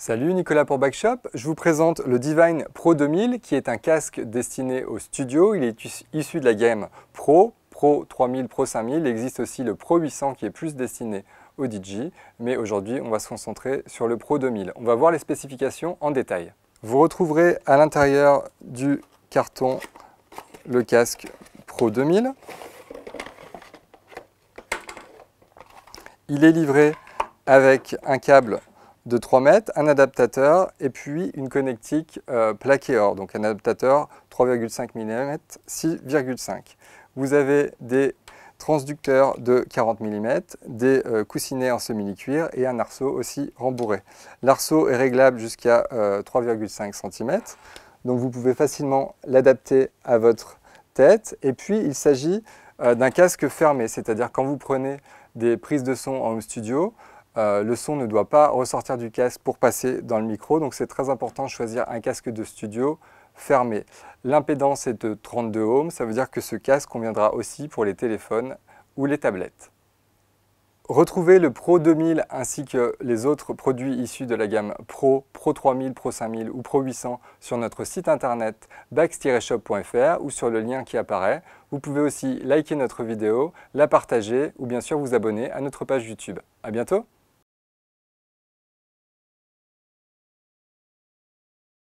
Salut Nicolas pour Backshop, je vous présente le Divine Pro 2000 qui est un casque destiné au studio, il est issu de la gamme Pro, Pro 3000, Pro 5000, il existe aussi le Pro 800 qui est plus destiné au DJ, mais aujourd'hui on va se concentrer sur le Pro 2000. On va voir les spécifications en détail. Vous retrouverez à l'intérieur du carton le casque Pro 2000. Il est livré avec un câble de 3 mètres, un adaptateur et puis une connectique euh, plaqué or, donc un adaptateur 3,5 mm, 6,5. Vous avez des transducteurs de 40 mm, des euh, coussinets en semi-cuir et un arceau aussi rembourré. L'arceau est réglable jusqu'à 3,5 euh, cm, donc vous pouvez facilement l'adapter à votre tête. Et puis il s'agit d'un casque fermé, c'est-à-dire quand vous prenez des prises de son en home studio, euh, le son ne doit pas ressortir du casque pour passer dans le micro. Donc c'est très important de choisir un casque de studio fermé. L'impédance est de 32 ohms, ça veut dire que ce casque conviendra aussi pour les téléphones ou les tablettes. Retrouvez le Pro 2000 ainsi que les autres produits issus de la gamme Pro, Pro 3000, Pro 5000 ou Pro 800 sur notre site internet bax-shop.fr ou sur le lien qui apparaît. Vous pouvez aussi liker notre vidéo, la partager ou bien sûr vous abonner à notre page YouTube. À bientôt